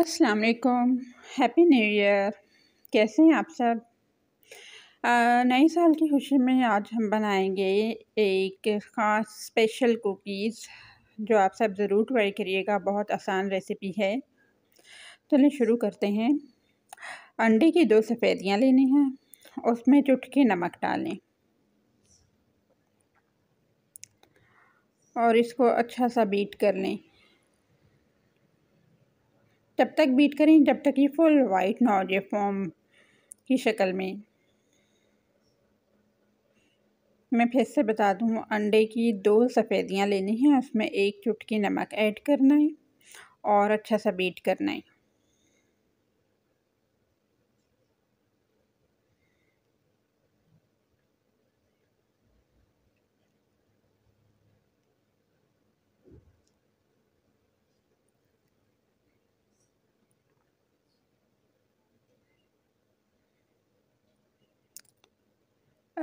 अस्सलाम वालेकुम happy new year कैसे हैं आप सब नए साल की खुशी में आज हम बनाएंगे एक ख़ास स्पेशल कुकीज़ जो आप सब ज़रूर ट्राई करिएगा बहुत आसान रेसिपी है चलिए शुरू करते हैं अंडे की दो सफ़ेदियाँ लेनी हैं उसमें चुटकी नमक डालें और इसको अच्छा सा बीट कर लें तब तक बीट करें जब तक ये फुल वाइट नॉजे फॉर्म की शक्ल में मैं फिर से बता दूँ अंडे की दो सफ़ेदियाँ लेनी हैं उसमें एक चुटकी नमक ऐड करना है और अच्छा सा बीट करना है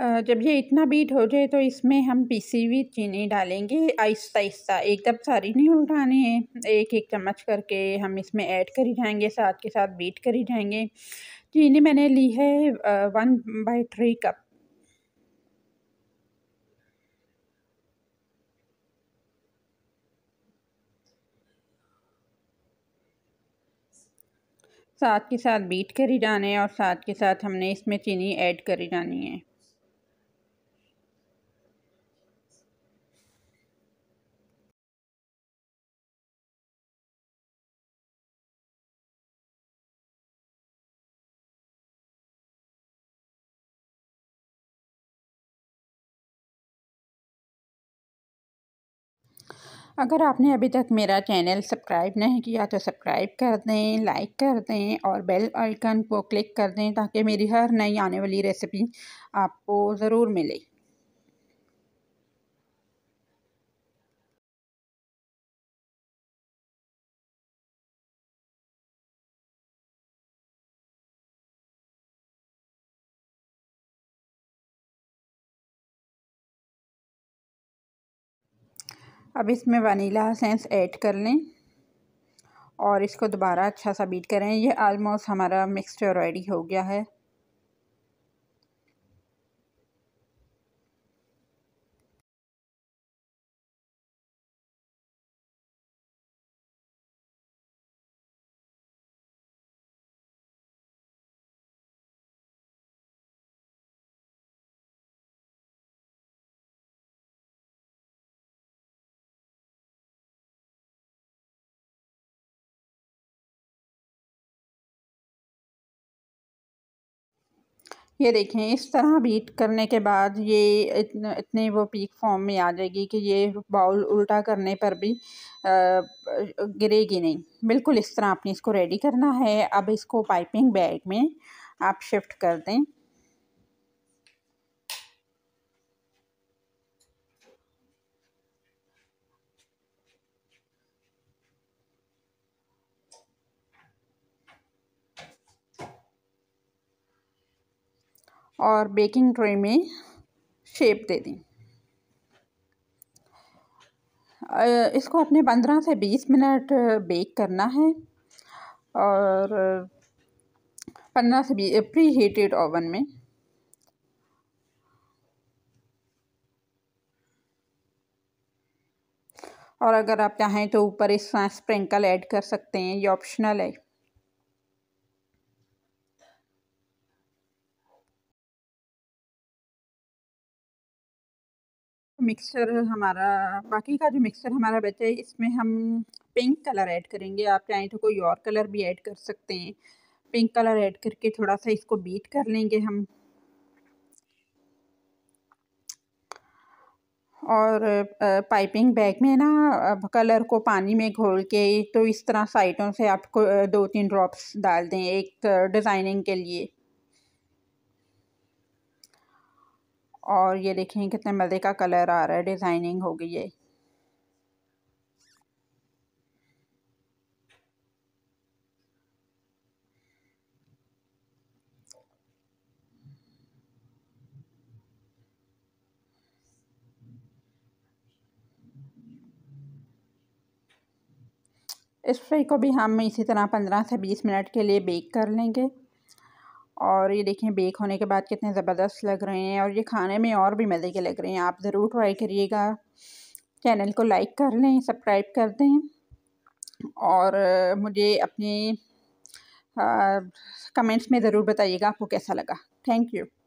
जब ये इतना बीट हो जाए तो इसमें हम पीसी हुई चीनी डालेंगे आहिस्ता आहिस्ता एकदम सारी नहीं उठानी है एक एक चम्मच करके हम इसमें ऐड करी जाएंगे साथ के साथ बीट करी जाएंगे चीनी मैंने ली है वन बाई थ्री कप साथ के साथ बीट करी जाने और साथ के साथ हमने इसमें चीनी ऐड करी जानी है अगर आपने अभी तक मेरा चैनल सब्सक्राइब नहीं किया तो सब्सक्राइब कर दें लाइक कर दें और बेल आइकन को क्लिक कर दें ताकि मेरी हर नई आने वाली रेसिपी आपको ज़रूर मिले अब इसमें वनीला सेंस ऐड कर लें और इसको दोबारा अच्छा सा बीट करें ये आलमोस्ट हमारा मिक्सचर रेडी हो गया है ये देखें इस तरह बीट करने के बाद ये इतने, इतने वो पीक फॉर्म में आ जाएगी कि ये बाउल उल्टा करने पर भी आ, गिरेगी नहीं बिल्कुल इस तरह आपने इसको रेडी करना है अब इसको पाइपिंग बैग में आप शिफ्ट कर दें और बेकिंग ट्रे में शेप दे दें इसको अपने पंद्रह से बीस मिनट बेक करना है और पंद्रह से बीस प्री हीटेड ओवन में और अगर आप चाहें तो ऊपर इस स्प्रिंकल ऐड कर सकते हैं ये ऑप्शनल है मिक्सचर हमारा बाकी का जो मिक्सचर हमारा बचा है इसमें हम पिंक कलर ऐड करेंगे आप चाहें तो कोई और कलर भी ऐड कर सकते हैं पिंक कलर ऐड करके थोड़ा सा इसको बीट कर लेंगे हम और पाइपिंग बैग में ना कलर को पानी में घोल के तो इस तरह साइडों से आपको दो तीन ड्रॉप्स डाल दें एक डिज़ाइनिंग के लिए और ये देखें कितने मज़े का कलर आ रहा है डिज़ाइनिंग हो गई है इस फ्राई को भी हम इसी तरह पंद्रह से बीस मिनट के लिए बेक कर लेंगे और ये देखें बेक होने के बाद कितने ज़बरदस्त लग रहे हैं और ये खाने में और भी मज़े के लग रहे हैं आप ज़रूर ट्राई करिएगा चैनल को लाइक कर लें सब्सक्राइब कर दें और मुझे अपने कमेंट्स हाँ, में ज़रूर बताइएगा आपको कैसा लगा थैंक यू